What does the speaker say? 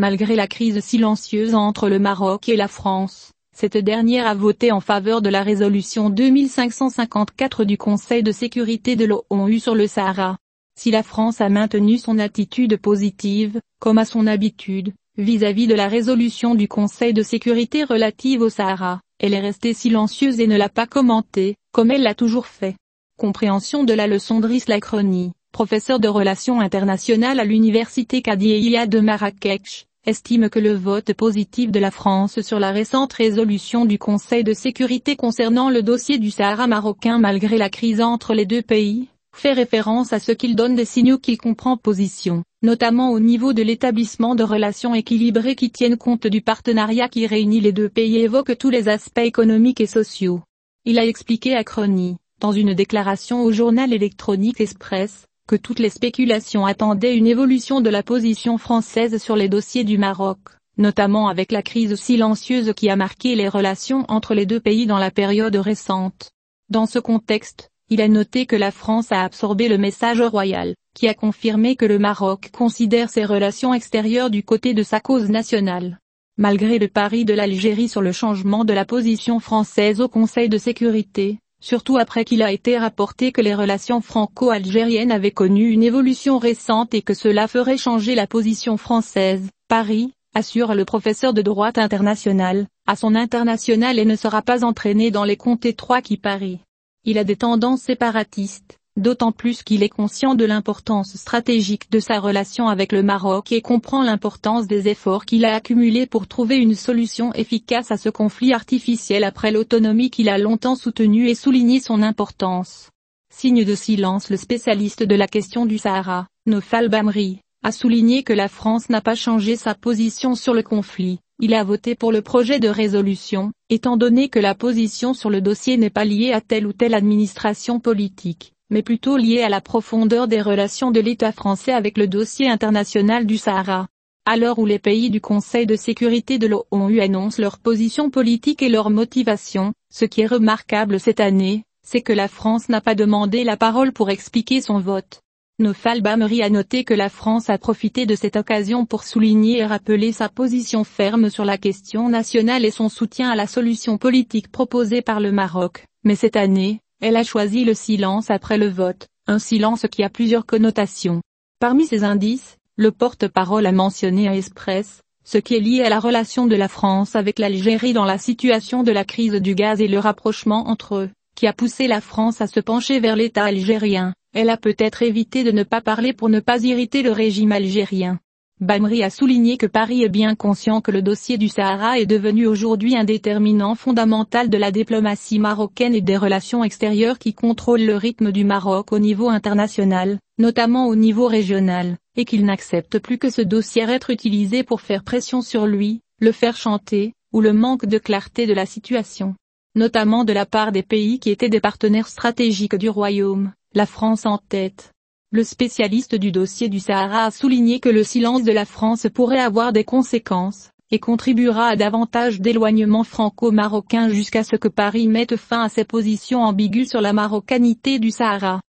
Malgré la crise silencieuse entre le Maroc et la France, cette dernière a voté en faveur de la résolution 2554 du Conseil de sécurité de l'ONU sur le Sahara. Si la France a maintenu son attitude positive, comme à son habitude, vis-à-vis de la résolution du Conseil de sécurité relative au Sahara, elle est restée silencieuse et ne l'a pas commentée, comme elle l'a toujours fait. Compréhension de la leçon d'Riss Lacroni, professeur de relations internationales à l'université Kadieia de Marrakech, estime que le vote positif de la France sur la récente résolution du Conseil de sécurité concernant le dossier du Sahara marocain malgré la crise entre les deux pays, fait référence à ce qu'il donne des signaux qu'il comprend position, notamment au niveau de l'établissement de relations équilibrées qui tiennent compte du partenariat qui réunit les deux pays et évoque tous les aspects économiques et sociaux. Il a expliqué à Crony, dans une déclaration au journal électronique Express, que toutes les spéculations attendaient une évolution de la position française sur les dossiers du Maroc, notamment avec la crise silencieuse qui a marqué les relations entre les deux pays dans la période récente. Dans ce contexte, il est noté que la France a absorbé le message royal, qui a confirmé que le Maroc considère ses relations extérieures du côté de sa cause nationale. Malgré le pari de l'Algérie sur le changement de la position française au Conseil de sécurité, surtout après qu'il a été rapporté que les relations franco-algériennes avaient connu une évolution récente et que cela ferait changer la position française. Paris, assure le professeur de droit international, à son international et ne sera pas entraîné dans les comptes étroits qui parient. Il a des tendances séparatistes, d'autant plus qu'il est conscient de l'importance stratégique de sa relation avec le Maroc et comprend l'importance des efforts qu'il a accumulés pour trouver une solution efficace à ce conflit artificiel après l'autonomie qu'il a longtemps soutenue et souligné son importance. Signe de silence le spécialiste de la question du Sahara, Nofal Bamri, a souligné que la France n'a pas changé sa position sur le conflit. Il a voté pour le projet de résolution, étant donné que la position sur le dossier n'est pas liée à telle ou telle administration politique mais plutôt lié à la profondeur des relations de l'État français avec le dossier international du Sahara. À l'heure où les pays du Conseil de sécurité de l'ONU annoncent leur position politique et leur motivation, ce qui est remarquable cette année, c'est que la France n'a pas demandé la parole pour expliquer son vote. Nofal Bamri a noté que la France a profité de cette occasion pour souligner et rappeler sa position ferme sur la question nationale et son soutien à la solution politique proposée par le Maroc, mais cette année, elle a choisi le silence après le vote, un silence qui a plusieurs connotations. Parmi ces indices, le porte-parole a mentionné à Express, ce qui est lié à la relation de la France avec l'Algérie dans la situation de la crise du gaz et le rapprochement entre eux, qui a poussé la France à se pencher vers l'État algérien. Elle a peut-être évité de ne pas parler pour ne pas irriter le régime algérien. Bamri a souligné que Paris est bien conscient que le dossier du Sahara est devenu aujourd'hui un déterminant fondamental de la diplomatie marocaine et des relations extérieures qui contrôlent le rythme du Maroc au niveau international, notamment au niveau régional, et qu'il n'accepte plus que ce dossier être utilisé pour faire pression sur lui, le faire chanter, ou le manque de clarté de la situation. Notamment de la part des pays qui étaient des partenaires stratégiques du Royaume, la France en tête. Le spécialiste du dossier du Sahara a souligné que le silence de la France pourrait avoir des conséquences, et contribuera à davantage d'éloignement franco-marocain jusqu'à ce que Paris mette fin à ses positions ambiguës sur la marocanité du Sahara.